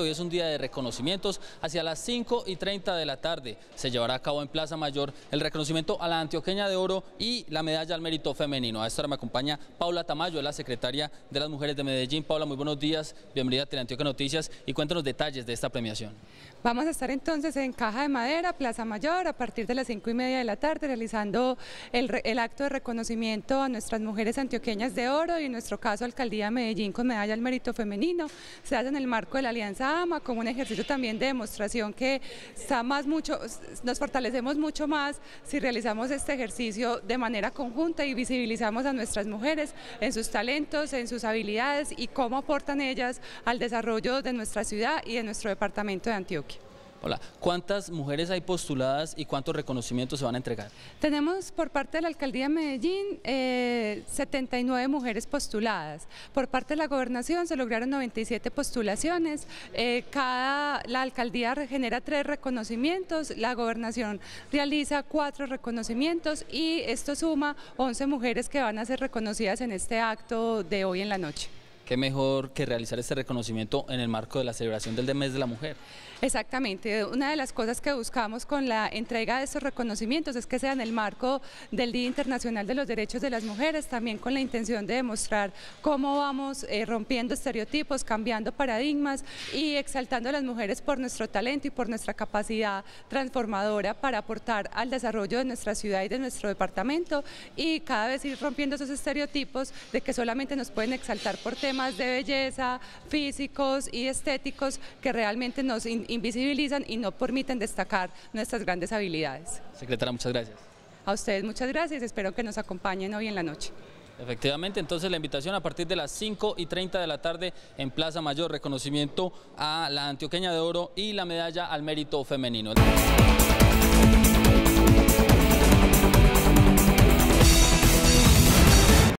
hoy es un día de reconocimientos. Hacia las 5 y 30 de la tarde se llevará a cabo en Plaza Mayor el reconocimiento a la antioqueña de oro y la medalla al mérito femenino. A esta hora me acompaña Paula Tamayo, la secretaria de las mujeres de Medellín. Paula, muy buenos días, bienvenida a Teleantioquia Noticias y cuéntanos detalles de esta premiación. Vamos a estar entonces en Caja de Madera, Plaza Mayor, a partir de las 5 y media de la tarde, realizando el, el acto de reconocimiento a nuestras mujeres antioqueñas de oro y en nuestro caso Alcaldía de Medellín con medalla al mérito femenino. Se hace en el marco de la Alianza como un ejercicio también de demostración que nos fortalecemos mucho más si realizamos este ejercicio de manera conjunta y visibilizamos a nuestras mujeres en sus talentos, en sus habilidades y cómo aportan ellas al desarrollo de nuestra ciudad y de nuestro departamento de Antioquia. Hola, ¿cuántas mujeres hay postuladas y cuántos reconocimientos se van a entregar? Tenemos por parte de la Alcaldía de Medellín 79 eh, mujeres postuladas. Por parte de la Gobernación se lograron 97 postulaciones. Eh, cada, la Alcaldía genera tres reconocimientos, la Gobernación realiza cuatro reconocimientos y esto suma 11 mujeres que van a ser reconocidas en este acto de hoy en la noche qué mejor que realizar este reconocimiento en el marco de la celebración del mes de la mujer. Exactamente, una de las cosas que buscamos con la entrega de estos reconocimientos es que sea en el marco del Día Internacional de los Derechos de las Mujeres, también con la intención de demostrar cómo vamos eh, rompiendo estereotipos, cambiando paradigmas y exaltando a las mujeres por nuestro talento y por nuestra capacidad transformadora para aportar al desarrollo de nuestra ciudad y de nuestro departamento y cada vez ir rompiendo esos estereotipos de que solamente nos pueden exaltar por temas de belleza, físicos y estéticos que realmente nos invisibilizan y no permiten destacar nuestras grandes habilidades. Secretaria, muchas gracias. A ustedes muchas gracias, espero que nos acompañen hoy en la noche. Efectivamente, entonces la invitación a partir de las 5 y 30 de la tarde en Plaza Mayor, reconocimiento a la antioqueña de oro y la medalla al mérito femenino.